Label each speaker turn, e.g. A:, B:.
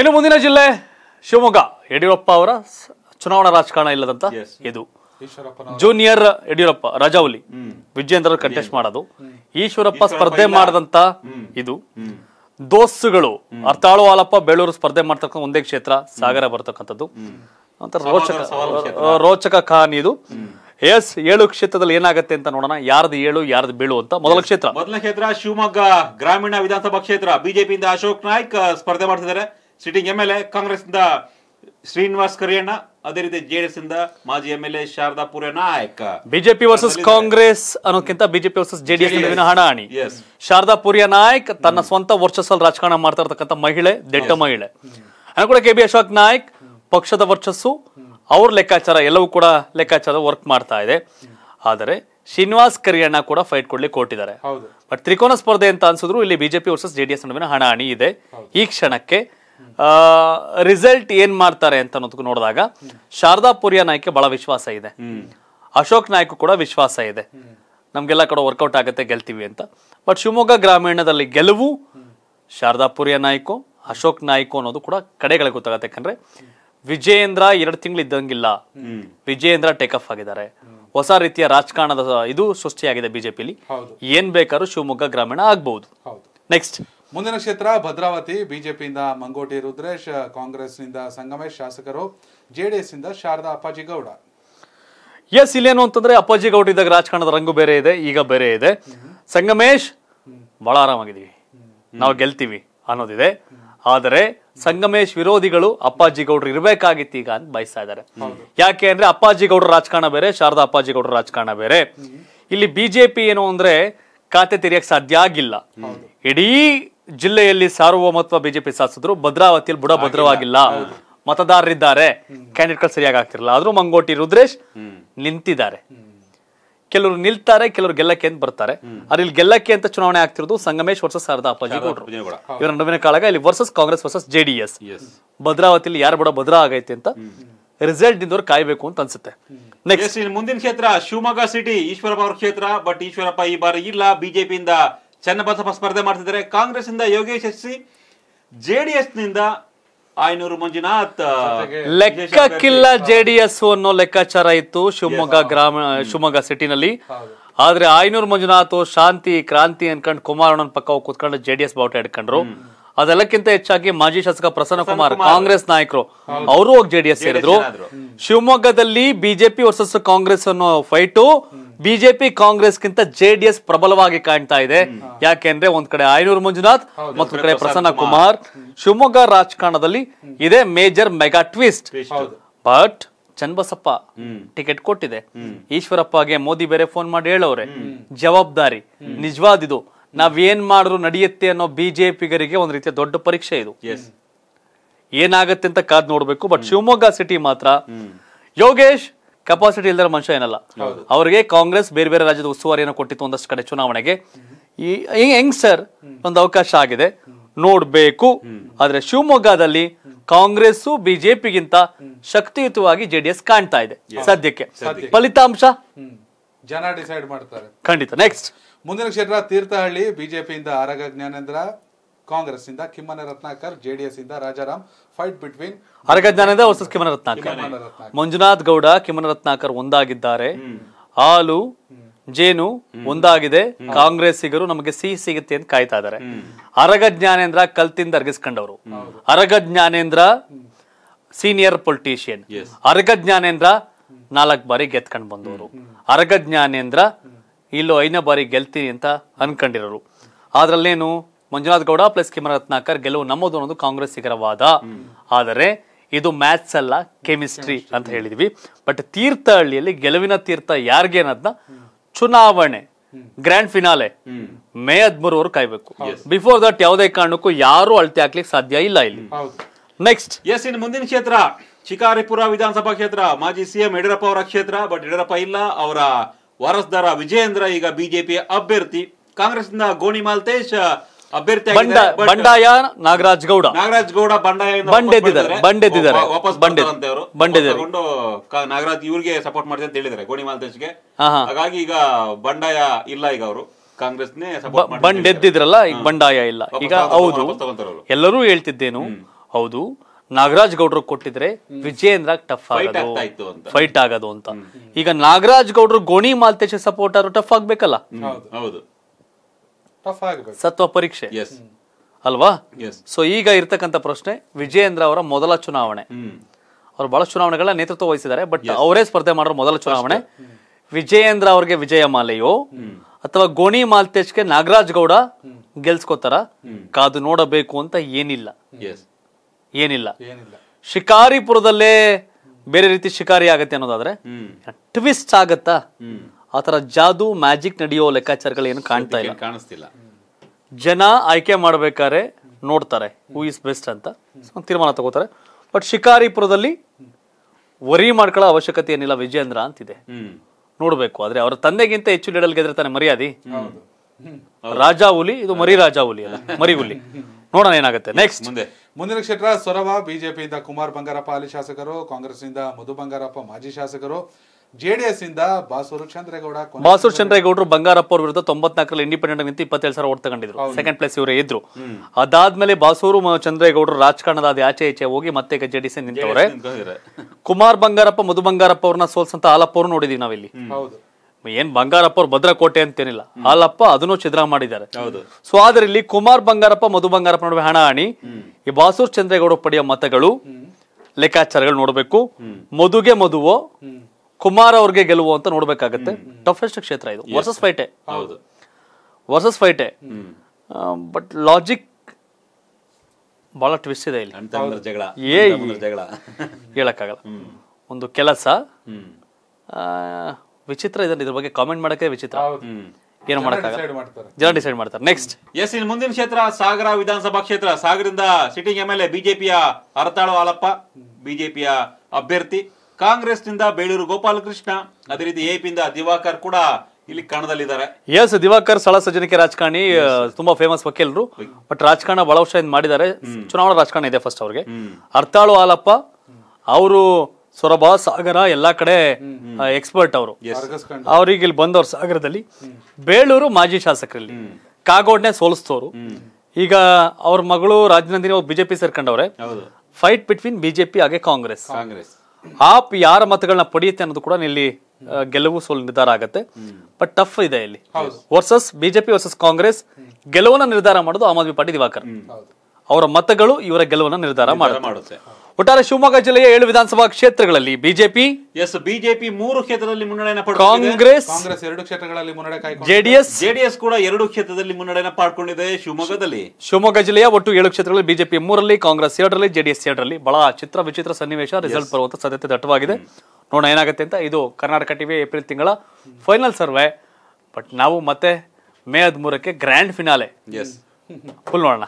A: ಏನು ಮುಂದಿನ ಜಿಲ್ಲೆ ಶಿವಮೊಗ್ಗ ಯಡಿಯೂರಪ್ಪ ಅವರ ಚುನಾವಣಾ ರಾಜಕಾರಣ ಇಲ್ಲದಂತ ಇದು ಜೂನಿಯರ್ ಯಡಿಯೂರಪ್ಪ ರಾಜಾವಲಿ ವಿಜೇಂದ್ರ ಕಂಟೆಸ್ಟ್ ಮಾಡೋದು ಈಶ್ವರಪ್ಪ ಸ್ಪರ್ಧೆ ಮಾಡದಂತ ಇದು ದೋಸ್ತುಗಳು ಅರ್ತಾಳು ಹಾಲಪ್ಪ ಬೇಳೂರು ಸ್ಪರ್ಧೆ ಮಾಡ್ತಕ್ಕಂಥ ಒಂದೇ ಕ್ಷೇತ್ರ ಸಾಗರ ಬರ್ತಕ್ಕಂಥದ್ದು ರೋಚಕ ರೋಚಕ ಖಾನ್ ಇದು ಎಸ್ ಏಳು ಕ್ಷೇತ್ರದಲ್ಲಿ ಏನಾಗುತ್ತೆ ಅಂತ ನೋಡೋಣ ಯಾರದ ಏಳು ಯಾರದ ಬೀಳು ಅಂತ ಮೊದಲ ಕ್ಷೇತ್ರ
B: ಮೊದಲ ಕ್ಷೇತ್ರ ಶಿವಮೊಗ್ಗ ಗ್ರಾಮೀಣ ವಿಧಾನಸಭಾ ಕ್ಷೇತ್ರ ಬಿಜೆಪಿಯಿಂದ ಅಶೋಕ್ ನಾಯ್ಕ್ ಸ್ಪರ್ಧೆ ಮಾಡ್ತಿದ್ದಾರೆ sitting M L A Srinivas Kariyanna ಅದೇ ರೀತಿ ಜೆಡಿಎಸ್ ಇಂದ ಮಾಜಿ M L A Sharadapura Nayak BJP versus
A: Congress ಅನ್ನೋಕ್ಕಿಂತ ಬಿಜೆಪಿ ವರ್ಸಸ್ ಜೆಡಿಎಸ್ ನಡುವಿನ ಹಣಾಹಣಿ ಶಾರದಾಪುರಿಯ ನಾಯಕ್ ತನ್ನ ಸ್ವಂತ ವರ್ಚಸ್ಸಲ್ಲಿ ರಾಜಕಾರಣ ಮಾಡ್ತಾ ಮಹಿಳೆ ದೆಟ್ಟ ಮಹಿಳೆ ಅನುಕೂಲ ಕೂಡ ಕೆ ಬಿ ಅಶೋಕ್ ನಾಯಕ್ ಪಕ್ಷದ ವರ್ಚಸ್ಸು ಅವ್ರ ಲೆಕ್ಕಾಚಾರ ಎಲ್ಲವೂ ಕೂಡ ಲೆಕ್ಕಾಚಾರ ವರ್ಕ್ ಮಾಡ್ತಾ ಇದೆ ಆದರೆ ಶ್ರೀನಿವಾಸ್ ಕರಿಯಣ್ಣ ಕೂಡ ಫೈಟ್ ಕೊಡ್ಲಿಕ್ಕೆ ಕೊಟ್ಟಿದ್ದಾರೆ ಬಟ್ ತ್ರಿಕೋನ ಸ್ಪರ್ಧೆ ಅಂತ ಅನ್ಸಿದ್ರು ಇಲ್ಲಿ ಬಿಜೆಪಿ ವರ್ಸಸ್ ಜೆಡಿಎಸ್ ನಡುವಿನ ಹಣಾಹಣಿ ಇದೆ ಈ ಕ್ಷಣಕ್ಕೆ ರಿಸಲ್ಟ್ ಏನ್ ಮಾಡ್ತಾರೆ ಅಂತ ಅನ್ನೋದಕ್ಕೆ ನೋಡಿದಾಗ ಶಾರದಾ ಪುರಿಯ ನಾಯ್ಕೆ ಬಹಳ ವಿಶ್ವಾಸ ಇದೆ ಅಶೋಕ್ ನಾಯ್ಕು ಕೂಡ ವಿಶ್ವಾಸ ಇದೆ ನಮ್ಗೆಲ್ಲ ಕೂಡ ವರ್ಕೌಟ್ ಆಗುತ್ತೆ ಗೆಲ್ತೀವಿ ಅಂತ ಬಟ್ ಶಿವಮೊಗ್ಗ ಗ್ರಾಮೀಣದಲ್ಲಿ ಗೆಲುವು ಶಾರದಾ ಪುರಿಯ ನಾಯ್ಕು ಅಶೋಕ್ ನಾಯ್ಕು ಅನ್ನೋದು ಕೂಡ ಕಡೆಗಳಿಗೆ ಗೊತ್ತಾಗತ್ತೆ ಯಾಕಂದ್ರೆ ವಿಜಯೇಂದ್ರ ಎರಡು ತಿಂಗಳು ಇದ್ದಂಗಿಲ್ಲ ವಿಜಯೇಂದ್ರ ಟೇಕ್ ಆಫ್ ಆಗಿದ್ದಾರೆ ಹೊಸ ರೀತಿಯ ರಾಜಕಾರಣದ ಇದು ಸೃಷ್ಟಿಯಾಗಿದೆ ಬಿಜೆಪಿಲಿ ಏನ್ ಬೇಕಾದ್ರೂ ಶಿವಮೊಗ್ಗ ಗ್ರಾಮೀಣ ಆಗ್ಬಹುದು
B: ನೆಕ್ಸ್ಟ್ ಮುಂದಿನ ಕ್ಷೇತ್ರ ಭದ್ರಾವತಿ ಬಿಜೆಪಿಯಿಂದ ಮಂಗೋಟಿ ರುದ್ರೇಶ್ ನಿಂದ ಸಂಗಮೇಶ್ ಶಾಸಕರು ಜೆಡಿಎಸ್ ಇಂದ ಶಾರದಾ ಅಪ್ಪಾಜಿಗೌಡ
A: ಎಸ್ ಇಲ್ಲೇನು ಅಂತಂದ್ರೆ ಅಪ್ಪಾಜಿಗೌಡ ಇದ್ದಾಗ ರಾಜಕಾರಣದ ರಂಗು ಬೇರೆ ಇದೆ ಈಗ ಬೇರೆ ಇದೆ ಸಂಗಮೇಶ್ ಬಹಳ ಆರಾಮಾಗಿದ್ದೀವಿ ನಾವು ಗೆಲ್ತೀವಿ ಅನ್ನೋದಿದೆ ಆದರೆ ಸಂಗಮೇಶ್ ವಿರೋಧಿಗಳು ಅಪ್ಪಾಜಿ ಇರಬೇಕಾಗಿತ್ತು ಈಗ ಅಂತ ಬಯಸ್ತಾ ಇದ್ದಾರೆ ಯಾಕೆ ಅಂದ್ರೆ ಅಪ್ಪಾಜಿ ರಾಜಕಾರಣ ಬೇರೆ ಶಾರದಾ ಅಪ್ಪಾಜಿ ರಾಜಕಾರಣ ಬೇರೆ ಇಲ್ಲಿ ಬಿಜೆಪಿ ಏನು ಅಂದ್ರೆ ಖಾತೆ ತೆರೆಯಕ್ಕೆ ಸಾಧ್ಯ ಆಗಿಲ್ಲ ಇಡೀ ಜಿಲ್ಲೆಯಲ್ಲಿ ಸಾರ್ವಭೌಮತ್ವ ಬಿಜೆಪಿ ಶಾಸಕರು ಭದ್ರಾವತಿಯಲ್ಲಿ ಬುಡ ಭದ್ರವಾಗಿಲ್ಲ ಮತದಾರರಿದ್ದಾರೆ ಕ್ಯಾಂಡಿಡೇಟ್ಗಳು ಸರಿಯಾಗಿ ಆಗ್ತಿರಲ್ಲ ಆದ್ರೂ ಮಂಗೋಟಿ ರುದ್ರೇಶ್ ನಿಂತಿದ್ದಾರೆ ಕೆಲವರು ನಿಲ್ತಾರೆ ಕೆಲವರು ಗೆಲ್ಲಕ್ಕೆ ಅಂತ ಬರ್ತಾರೆ ಅದ್ರ ಇಲ್ಲಿ ಗೆಲ್ಲಕ್ಕೆ ಅಂತ ಚುನಾವಣೆ ಆಗ್ತಿರೋದು ಸಂಗಮೇಶ್ ವರ್ಸಸ್ ಶಾರದಾ ಅಪ್ಪಾಜಿ ಇವರ ನಡುವಿನ ಕಾಳಗ ಇಲ್ಲಿ versus Congress versus J D
B: S ಭದ್ರಾವತಿಯಲ್ಲಿ ಯಾರು ಬಡ ಭದ್ರ ಆಗೈತೆ ಅಂತ ರಿಸಲ್ಟ್ ನಿಂದವ್ರು ಕಾಯ್ಬೇಕು ಅಂತ ಅನ್ಸುತ್ತೆ ನೆಕ್ಸ್ಟ್ ಮುಂದಿನ ಕ್ಷೇತ್ರ ಶಿವಮೊಗ್ಗ ಸಿಟಿ ಈಶ್ವರಪ್ಪ ಅವ್ರ ಕ್ಷೇತ್ರ ಬಟ್ ಈಶ್ವರಪ್ಪ ಈ ಬಾರಿ ಇಲ್ಲ ಬಿಜೆಪಿಯಿಂದ ಚನ್ನಬಸಪ್ಪ ಸ್ಪರ್ಧೆ ಮಾಡ್ತಿದ್ದಾರೆ ಕಾಂಗ್ರೆಸ್ ಇಂದ ಯೋಗೇಶ್ ಎಸ್ ಜೆಡಿಎಸ್ ನಿಂದ ಐನೂರು ಮಂಜುನಾಥ್ ಲೆಕ್ಕಕ್ಕಿಲ್ಲ
A: ಜೆಡಿಎಸ್ ಅನ್ನೋ ಲೆಕ್ಕಾಚಾರ ಇತ್ತು ಶಿವಮೊಗ್ಗ ಗ್ರಾಮ ಶಿವಮೊಗ್ಗ ಸಿಟಿನಲ್ಲಿ ಆದ್ರೆ ಆಯನೂರು ಮಂಜುನಾಥ್ ಶಾಂತಿ ಕ್ರಾಂತಿ ಅನ್ಕೊಂಡು ಕುಮಾರಣ್ಣನ ಪಕ್ಕ ಕೂತ್ಕೊಂಡು ಜೆಡಿಎಸ್ ಬಾವುಟ ಹಿಡ್ಕೊಂಡ್ರು ಅದೆಲ್ಲಕ್ಕಿಂತ ಹೆಚ್ಚಾಗಿ ಮಾಜಿ ಶಾಸಕ ಪ್ರಸನ್ನ ಕುಮಾರ್ ಕಾಂಗ್ರೆಸ್ ನಾಯಕರು ಅವರು ಹೋಗಿ ಜೆಡಿಎಸ್ ಸೇರಿದ್ರು ಶಿವಮೊಗ್ಗದಲ್ಲಿ ಬಿಜೆಪಿ ವರ್ಸಸ್ ಕಾಂಗ್ರೆಸ್ ಅನ್ನೋ ಫೈಟು ಬಿಜೆಪಿ ಕಾಂಗ್ರೆಸ್ ಕಾಂಗ್ರೆಸ್ಗಿಂತ ಜೆಡಿಎಸ್ ಪ್ರಬಲವಾಗಿ ಕಾಣ್ತಾ ಇದೆ ಯಾಕೆಂದ್ರೆ ಒಂದ್ ಕಡೆ ಆಯನೂರು ಮಂಜುನಾಥ್ ಮತ್ತೊಂದ್ ಕಡೆ ಪ್ರಸನ್ನ ಕುಮಾರ್ ಶಿವಮೊಗ್ಗ ರಾಜಕಾರಣದಲ್ಲಿ ಇದೇ major mega twist but Channabasappa ticket ಕೊಟ್ಟಿದೆ ಈಶ್ವರಪ್ಪಗೆ ಮೋದಿ ಬೇರೆ ಫೋನ್ ಮಾಡಿ ಹೇಳೋರೆ ಜವಾಬ್ದಾರಿ ನಿಜವಾದಿದು ನಾವ್ ಏನ್ ಮಾಡಿದ್ರು ನಡೆಯುತ್ತೆ ಅನ್ನೋ ಬಿಜೆಪಿಗರಿಗೆ ಒಂದ್ ರೀತಿಯ ದೊಡ್ಡ ಪರೀಕ್ಷೆ ಇದು ಏನಾಗತ್ತೆ ಅಂತ ಕಾದ್ ನೋಡ್ಬೇಕು ಬಟ್ ಶಿವಮೊಗ್ಗ ಸಿಟಿ ಮಾತ್ರ ಯೋಗೇಶ್ ಕೆಪಾಸಿಟಿ ಇಲ್ದ ಮನುಷ್ಯ ಏನಲ್ಲ ಅವ್ರಿಗೆ ಕಾಂಗ್ರೆಸ್ ಬೇರೆ ಬೇರೆ ರಾಜ್ಯದ ಉಸ್ತುವಾರಿಯನ್ನು ಕೊಟ್ಟಿತ್ತು ಒಂದಷ್ಟು ಕಡೆ ಚುನಾವಣೆಗೆ ಹೆಂಗ್ ಸರ್ ಒಂದು ಅವಕಾಶ ಆಗಿದೆ ನೋಡ್ಬೇಕು ಆದ್ರೆ ಶಿವಮೊಗ್ಗದಲ್ಲಿ ಕಾಂಗ್ರೆಸ್ ಬಿಜೆಪಿಗಿಂತ ಶಕ್ತಿಯುತವಾಗಿ ಜೆಡಿಎಸ್ ಕಾಣ್ತಾ ಇದೆ ಸದ್ಯಕ್ಕೆ
B: ಫಲಿತಾಂಶ ಜನ ಡಿಸೈಡ್ ಮಾಡ್ತಾರೆ ಖಂಡಿತ ನೆಕ್ಸ್ಟ್ ಮುಂದಿನ ಕ್ಷೇತ್ರ ತೀರ್ಥಹಳ್ಳಿ ಬಿಜೆಪಿಯಿಂದ ಆರಗ ಜ್ಞಾನೇಂದ್ರ ಕಾಂಗ್ರೆಸ್ ಇಂದ ಕಿಮ್ಮನೆ ರತ್ನಾಕರ್ ಜೆಡಿಎಸ್ ಇಂದ ರಾಜಾರಾಮ್ ಫೈಟ್ ಬಿಟ್ವೀನ್ ಅರಗಜ್ಞಾನದ ವರ್ಸಸ್ ಕಿಮನ ರತ್ನಾಕರ್
A: ಮಂಜುನಾಥ್ ಗೌಡ ಕಿಮನ ರತ್ನಾಕರ್ ಒಂದಾಗಿದ್ದಾರೆ ಹಾಲು ಜೇನು ಒಂದಾಗಿದೆ ಕಾಂಗ್ರೆಸ್ಸಿಗರು ನಮಗೆ ಸಿಹಿ ಸಿಗುತ್ತೆ ಅಂತ ಕಾಯ್ತಾ ಇದ್ದಾರೆ ಅರಗ ಜ್ಞಾನೇಂದ್ರ ಕಲ್ತಿಂದ ಅರ್ಗಿಸ್ಕೊಂಡವರು ಅರಗ ಜ್ಞಾನೇಂದ್ರ ಸೀನಿಯರ್ ಪೊಲಿಟಿಷಿಯನ್ ಅರಗ ಜ್ಞಾನೇಂದ್ರ ನಾಲ್ಕು ಬಾರಿ ಗೆದ್ಕೊಂಡು ಬಂದವರು ಅರಗ ಜ್ಞಾನೇಂದ್ರ ಇಲ್ಲೋ ಐದನೇ ಬಾರಿ ಗೆಲ್ತೀನಿ ಅಂತ ಅನ್ಕೊಂಡಿರೋರು ಅದ್ರಲ್ಲೇನು ಮಂಜುನಾಥ್ ಗೌಡ ಪ್ಲಸ್ ಕಿಮನ್ ರತ್ನಾಕರ್ ಗೆಲುವು ನಮ್ಮದು ಅನ್ನೋದು ಕಾಂಗ್ರೆಸ್ಸಿಗರ ವಾದ ಆದರೆ ಇದು ಮ್ಯಾಥ್ಸ್ ಅಲ್ಲ ಕೆಮಿಸ್ಟ್ರಿ ಅಂತ ಹೇಳಿದ್ವಿ ಬಟ್ ತೀರ್ಥಹಳ್ಳಿಯಲ್ಲಿ ಗೆಲುವಿನ ತೀರ್ಥ ಯಾರಿಗೆ ಅನ್ನೋದನ್ನ ಚುನಾವಣೆ ಗ್ರ್ಯಾಂಡ್ ಫಿನಾಲೆ ಮೇ ಅವರು ಕಾಯ್ಬೇಕು ಬಿಫೋರ್ ದಟ್ ಯಾವುದೇ ಕಾರಣಕ್ಕೂ ಯಾರು ಅಳತೆ ಹಾಕ್ಲಿಕ್ಕೆ ಸಾಧ್ಯ ಇಲ್ಲ ಇಲ್ಲಿ
B: ನೆಕ್ಸ್ಟ್ ಎಸ್ ಇನ್ ಮುಂದಿನ ಕ್ಷೇತ್ರ ಶಿಕಾರಿಪುರ ವಿಧಾನಸಭಾ ಕ್ಷೇತ್ರ ಮಾಜಿ ಸಿಎಂ ಯಡಿಯೂರಪ್ಪ ಅವರ ಕ್ಷೇತ್ರ ಬಟ್ ಯಡಿಯೂರಪ್ಪ ಇಲ್ಲ ಅವರ ವಾರಸ್ದಾರ ವಿಜಯೇಂದ್ರ ಈಗ ಬಿಜೆಪಿ ಅಭ್ಯರ್ಥಿ ಕಾಂಗ್ರೆಸ್ನಿಂದ ಗೋಣಿ ಮಾಲ್ತೇಶ್ ಅಭ್ಯರ್ಥಿ ಬಂಡಾಯ ನಾಗರಾಜ್ ಗೌಡ ನಾಗರಾಜ್ ಗೌಡ ಬಂಡಾಯ ಬಂಡೆದ್ದಿದ್ದಾರೆ ಬಂಡೆದ್ದಿದ್ದಾರೆ ವಾಪಸ್ ಅವರು ನಾಗರಾಜ್ ಇವ್ರಿಗೆ ಸಪೋರ್ಟ್ ಮಾಡಿದೆ ಅಂತ ಹೇಳಿದ್ದಾರೆ ಗೋಣಿ ಮಾಲ್ತೇಶ್ ಗೆ ಹಾಗಾಗಿ ಈಗ ಬಂಡಾಯ ಇಲ್ಲ ಈಗ ಅವರು ಕಾಂಗ್ರೆಸ್ನೇ
A: ಬಂಡೆದ್ದಿದ್ರಲ್ಲ ಈಗ ಬಂಡಾಯ ಇಲ್ಲ ಈಗ ಹೌದು ಎಲ್ಲರೂ ಹೇಳ್ತಿದ್ದೇನು ಹೌದು ನಾಗರಾಜ್ ಗೌಡ್ರು ಕೊಟ್ಟಿದ್ರೆ ವಿಜಯೇಂದ್ರ ಟಫ್ ಆಗೋದು ಫೈಟ್ ಆಗೋದು ಅಂತ ಈಗ ನಾಗರಾಜ್ ಗೌಡ್ರು ಗೋಣಿ ಮಾಲ್ತೇಶ್ ಸಪೋರ್ಟ್ ಆದ್ರೂ ಟಫ್ ಆಗ್ಬೇಕಲ್ಲ ಹೌದು ಸತ್ವ ಪರೀಕ್ಷೆ ಅಲ್ವಾ ಸೊ ಈಗ ಇರ್ತಕ್ಕಂಥ ಪ್ರಶ್ನೆ ವಿಜಯೇಂದ್ರ ಅವರ ಮೊದಲ ಚುನಾವಣೆ ಅವರು ಬಹಳ ಚುನಾವಣೆಗಳ ನೇತೃತ್ವ ವಹಿಸಿದ್ದಾರೆ ಬಟ್ ಅವರೇ ಸ್ಪರ್ಧೆ ಮಾಡೋ ಮೊದಲ ಚುನಾವಣೆ ವಿಜಯೇಂದ್ರ ಅವರಿಗೆ ವಿಜಯ ಮಾಲೆಯೋ ಅಥವಾ ಗೋಣಿ ಮಾಲ್ತೇಶ್ಗೆ ನಾಗರಾಜ್ ಗೌಡ ಗೆಲ್ಸ್ಕೋತಾರ ಕಾದು ನೋಡಬೇಕು ಅಂತ ಏನಿಲ್ಲ ಏನಿಲ್ಲ ಶಿಕಾರಿಪುರದಲ್ಲೇ ಬೇರೆ ರೀತಿ ಶಿಕಾರಿ ಆಗತ್ತೆ ಅನ್ನೋದಾದ್ರೆ ಟ್ವಿಸ್ಟ್ ಆಗತ್ತಾ ಆ ಥರ ಜಾದೂ ಮ್ಯಾಜಿಕ್ ನಡೆಯೋ ಲೆಕ್ಕಾಚಾರಗಳೇನು ಕಾಣ್ತಾ ಇಲ್ಲ ಕಾಣಿಸ್ತಿಲ್ಲ ಜನ ಆಯ್ಕೆ ಮಾಡಬೇಕಾದ್ರೆ ನೋಡ್ತಾರೆ ಹೂ ಇಸ್ ಬೆಸ್ಟ್ ಅಂತ ತೀರ್ಮಾನ ತಗೋತಾರೆ ಬಟ್ ಶಿಕಾರಿಪುರದಲ್ಲಿ ವರಿ ಮಾಡ್ಕೊಳ್ಳೋ ಅವಶ್ಯಕತೆ ಏನಿಲ್ಲ ವಿಜೇಂದ್ರ ಅಂತಿದೆ ನೋಡಬೇಕು ಆದ್ರೆ ಅವರ ತಂದೆಗಿಂತ ಹೆಚ್ಚು ಲೀಡಲ್ ಗೆದ್ರೆ ತಾನೆ ಮರ್ಯಾದಿ ರಾಜಾ ಹುಲಿ ಇದು ಮರಿ ರಾಜಾ ಹುಲಿ ಅಲ್ಲ ಮರಿ ಹುಲಿ ನೋಡೋಣ ಏನಾಗುತ್ತೆ ನೆಕ್ಸ್ಟ್ ಮುಂದೆ
B: ಮುಂದಿನ ಕ್ಷೇತ್ರ ಸೊರವ ಬಿಜೆಪಿಯಿಂದ ಕುಮಾರ್ ಬಂಗಾರಪ್ಪ ಅಲ್ಲಿ ಶಾಸಕರು ಕಾಂಗ್ರೆಸ್ನಿಂದ ಮಧು ಬಂಗಾರಪ್ಪ ಮಾಜಿ ಶಾಸಕರು ಜೆಡಿಎಸ್ ಇಂದ ಚಂದ್ರೇಗೌಡ
A: ಚಂದ್ರೇಗೌಡರು ಬಂಗಾರಪ್ಪ ವಿರುದ್ಧ ತೊಂಬತ್ನಾಲ್ಕರಲ್ಲಿ ಇಂಡಿಪೆಂಡೆಂಟ್ ನಿಂತು ಇಪ್ಪತ್ತೇಳು ಸಾವಿರ ಓಟ್ ತಗೊಂಡಿದ್ರು ಸೆಕೆಂಡ್ ಪ್ಲೇಸ್ ಇವರೇ ಇದ್ರು ಅದಾದ್ಮೇಲೆ ಬಾಸೂರು ಚಂದ್ರೇಗೌಡರು ರಾಜಕಾರಣದ ಅದೇ ಆಚೆ ಈಚೆ ಹೋಗಿ ಮತ್ತೆ ಜೆಡಿಎಸ್ ನಿಂತವ್ರೆ ಕುಮಾರ್ ಬಂಗಾರಪ್ಪ ಮಧು ಬಂಗಾರಪ್ಪ ಅವ್ರನ್ನ ಸೋಲ್ಸಂತ ಆಲಪ್ಪ ಅವ್ರು ನೋಡಿದೀವಿ ನಾವಿಲ್ಲಿ ಏನ್ ಬಂಗಾರಪ್ಪ ಅವ್ರು ಭದ್ರಕೋಟೆ ಅಂತೇನಿಲ್ಲ ಹಾಲಪ್ಪ ಅದನ್ನು ಛಿದ್ರ ಮಾಡಿದ್ದಾರೆ ಸೊ ಆದ್ರೆ ಇಲ್ಲಿ ಕುಮಾರ್ ಬಂಗಾರಪ್ಪ ಮಧು ಬಂಗಾರಪ್ಪ ನಡುವೆ ಹಣಿ ಈ ಬಾಸೂರು ಚಂದ್ರೇಗೌಡ ಪಡೆಯ ಮತಗಳು ಲೆಕ್ಕಾಚಾರಗಳು ನೋಡಬೇಕು ಮಧುಗೆ ಮಧುವೋ ಕುಮಾರ್ ಅವ್ರಿಗೆ ಗೆಲುವು ಅಂತ ನೋಡ್ಬೇಕಾಗತ್ತೆ ಟಫೆಸ್ಟ್ ಕ್ಷೇತ್ರ ಇದು ವರ್ಸಸ್ ಫೈಟೆ ವರ್ಸಸ್ ಫೈಟೆ ಬಟ್ ಲಾಜಿಕ್ ಬಹಳ ಟ್ವಿಸ್ಟ್ ಇದೆ ಇಲ್ಲಿ ಹೇಳಕ್ಕಾಗಲ್ಲ ಒಂದು ಕೆಲಸ
B: ವಿಚಿತ್ರ ಇದನ್ನ ಇದ್ರ ಬಗ್ಗೆ ಕಾಮೆಂಟ್ ಮಾಡಕ್ಕೆ ವಿಚಿತ್ರ ಏನು ಮಾಡಕ್ಕಾಗಲ್ಲ ಜನ ಡಿಸೈಡ್ ಮಾಡ್ತಾರೆ ನೆಕ್ಸ್ಟ್ ಎಸ್ ಇನ್ ಮುಂದಿನ ಕ್ಷೇತ್ರ ಸಾಗರ ವಿಧಾನಸಭಾ ಕ್ಷೇತ್ರ ಸಾಗರದಿಂದ ಸಿಟಿಂಗ್ ಎಂ ಎಲ್ ಎ ಬಿಜೆಪಿಯ ಹರತಾಳು ಹಾಲಪ್ಪ ಬಿಜೆಪಿಯ ಅಭ್ಯರ್ಥಿ ಕಾಂಗ್ರೆಸ್ನಿಂದ ಬೇಳೂರು ಗೋಪಾಲಕೃಷ್ಣ ಅದೇ ರೀತಿ ಎಪಿಯಿಂದ ದಿವಾಕರ್ ಕೂಡ ಇಲ್ಲಿ ಕಣದಲ್ಲಿದ್ದಾರೆ
A: ಎಸ್ ದಿವಾಕರ್ ಸಳ ಸಜ್ಜನಿಕೆ ರಾಜಕಾರಣಿ ತುಂಬಾ ಫೇಮಸ್ ವಕೀಲರು ಬಟ್ ರಾಜಕಾರಣ ಬಹಳ ವರ್ಷ ಮಾಡಿದ್ದಾರೆ ಚುನಾವಣಾ ರಾಜಕಾರಣ ಇದೆ ಫಸ್ಟ್ ಅವ್ರಿಗೆ ಅರ್ತಾಳು ಆಲಪ್ಪ ಅವರು ಸೊರಬ ಸಾಗರ ಎಲ್ಲಾ ಕಡೆ ಎಕ್ಸ್ಪರ್ಟ್ ಅವರು ಅವ್ರಿಗೆ ಇಲ್ಲಿ ಬಂದವ್ರು ಸಾಗರದಲ್ಲಿ ಬೇಳೂರು ಮಾಜಿ ಶಾಸಕರಲ್ಲಿ ಕಾಗೋಡ್ನೆ ಸೋಲಿಸ್ತವ್ರು ಈಗ ಅವ್ರ ಮಗಳು ರಾಜನಂದಿನಿ ಬಿಜೆಪಿ ಸೇರ್ಕೊಂಡವ್ರೆ ಫೈಟ್ ಬಿಟ್ವೀನ್ ಬಿಜೆಪಿ ಹಾಗೆ ಕಾಂಗ್ರೆಸ್ ಕಾಂಗ್ರೆಸ್ ಆಪ್ ಯಾರ ಮತಗಳನ್ನ ಪಡೆಯುತ್ತೆ ಅನ್ನೋದು ಕೂಡ ಇಲ್ಲಿ ಗೆಲುವು ಸೋಲು ನಿರ್ಧಾರ ಆಗುತ್ತೆ ಬಟ್ ಟಫ್ ಇದೆ ಇಲ್ಲಿ ವರ್ಸಸ್ ಬಿಜೆಪಿ ವರ್ಸಸ್ ಕಾಂಗ್ರೆಸ್ ಗೆಲುವನ್ನ ನಿರ್ಧಾರ ಮಾಡೋದು ಆಮ್ ಆದ್ಮಿ ಪಾರ್ಟಿ ದಿವಾಕರ್ ಅವರ ಮತಗಳು ಇವರ ಗೆಲುವನ್ನ ನಿರ್ಧಾರ ಮಾಡುತ್ತೆ ಒಟ್ಟಾರೆ ಶಿವಮೊಗ್ಗ ಜಿಲ್ಲೆಯ ಏಳು ವಿಧಾನಸಭಾ ಕ್ಷೇತ್ರಗಳಲ್ಲಿ ಬಿಜೆಪಿ ಎಸ್
B: ಬಿಜೆಪಿ ಮೂರು ಕ್ಷೇತ್ರದಲ್ಲಿ ಮುನ್ನಡೆಯನ್ನು ಕಾಂಗ್ರೆಸ್ ಕಾಂಗ್ರೆಸ್ ಎರಡು ಕ್ಷೇತ್ರಗಳಲ್ಲಿ ಮುನ್ನಡೆ ಜೆಡಿಎಸ್ ಜೆಡಿಎಸ್ ಕೂಡ ಎರಡು ಕ್ಷೇತ್ರದಲ್ಲಿ ಮುನ್ನಡೆಯನ್ನು ಪಡ್ಕೊಂಡಿದೆ ಶಿವಮೊಗ್ಗದಲ್ಲಿ
A: ಶಿವಮೊಗ್ಗ ಜಿಲ್ಲೆಯ ಒಟ್ಟು ಏಳು ಕ್ಷೇತ್ರಗಳಲ್ಲಿ ಬಿಜೆಪಿ ಮೂರಲ್ಲಿ ಕಾಂಗ್ರೆಸ್ ಎರಡರಲ್ಲಿ ಜೆಡಿಎಸ್ ಎರಡರಲ್ಲಿ ಬಹಳ ಚಿತ್ರ ವಿಚಿತ್ರ ಸನ್ನಿವೇಶ ರಿಸಲ್ಟ್ ಬರುವಂತ ಸಾಧ್ಯತೆ ದಟ್ಟವಾಗಿದೆ ನೋಡೋಣ ಏನಾಗುತ್ತೆ ಅಂತ ಇದು ಕರ್ನಾಟಕ ಟಿವಿ ಏಪ್ರಿಲ್ ತಿಂಗಳ ಫೈನಲ್ ಸರ್ವೆ ಬಟ್ ನಾವು ಮತ್ತೆ ಮೇ ಹದಿಮೂರಕ್ಕೆ ಗ್ರ್ಯಾಂಡ್ ಫಿನಾಲೆ ಫುಲ್ ನೋಡೋಣ